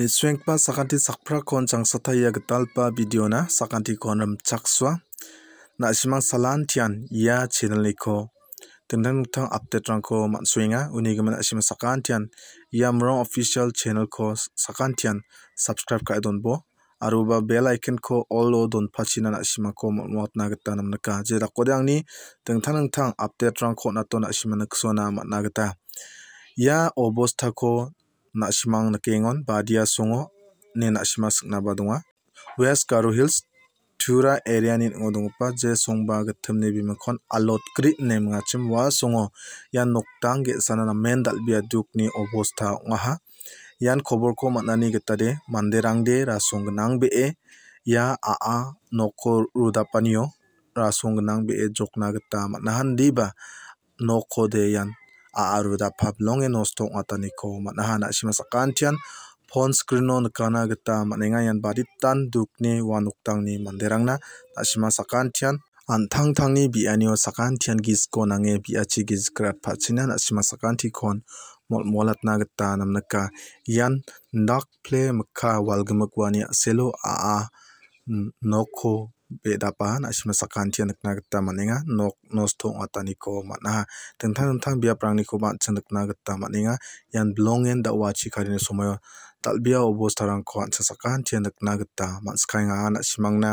pa sakanti sakpra pa sakprakon jangsathaya gitalpa videona sakantikon Na simang salan tian ia channelniko dingtang dingtang update-rangko mansuenga unigama nasimang sakan tian ya mrong official channel-ko sakan tian subscribe ka don bo. Aruba bell icon-ko all-o donpachina nasimangko nam gita namnika je dakode angni dingtang dingtang update-rangko nato nasima niksona manna gita ia obostako nasimang nakengon badia songo ne nasima sikna badunga. West Garo Hills, Tura area ni ngo dungupa je songba gathim ne bimakon alot krit ne mga chim wa songo yan noktang ge sana na men dalbiya duk ni obosta unga ha. Yan kobor ko matnani gita de mandirang de ra songnang be e ya a a noko rudapanyo ra songnang be e jokna gita matnahan diba noko de yan a' ুদpলe নতaনk মনa ন কনt pসন নকন গt মনবদ ুক ক মনদ ক a সকন জ জ ন ক ন গ মন দ্ল মk wগমন a' নk be·dapa na·sima sakantia nikna gita maninga nok tang ong·ataniko man·aha dingtang dingtang biaprangnikoba an·ching nikna gita man·enga ian bilongen da·oachi kadenge somaio dal·bea bostarangko an·ching sakantia nikna gita man·skaengaha na·simangna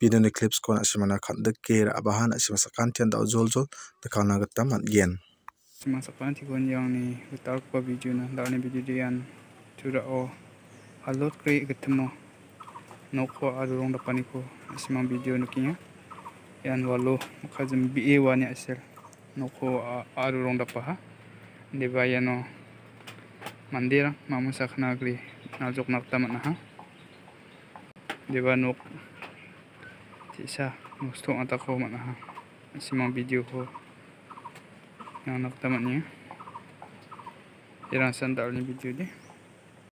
bijolini klips-ko na·simangna kan·dike ra·baha na·sima sakantian dal·o joljol nikatna gita na sima sakantiko niangni gitalgipa bijona dal·ani bijolian churao kri gre·gitimo Noko આ dapani ko, asimang video nukinya, yan walo makajem bi wani asir ya noko adurong dapaha, dapa ha bayano mandira mamu sakna gli najok nakta mana ha de nok tisa musto ata ko mana ha asimang video ko yang nakta mania Iran sandal ni video de.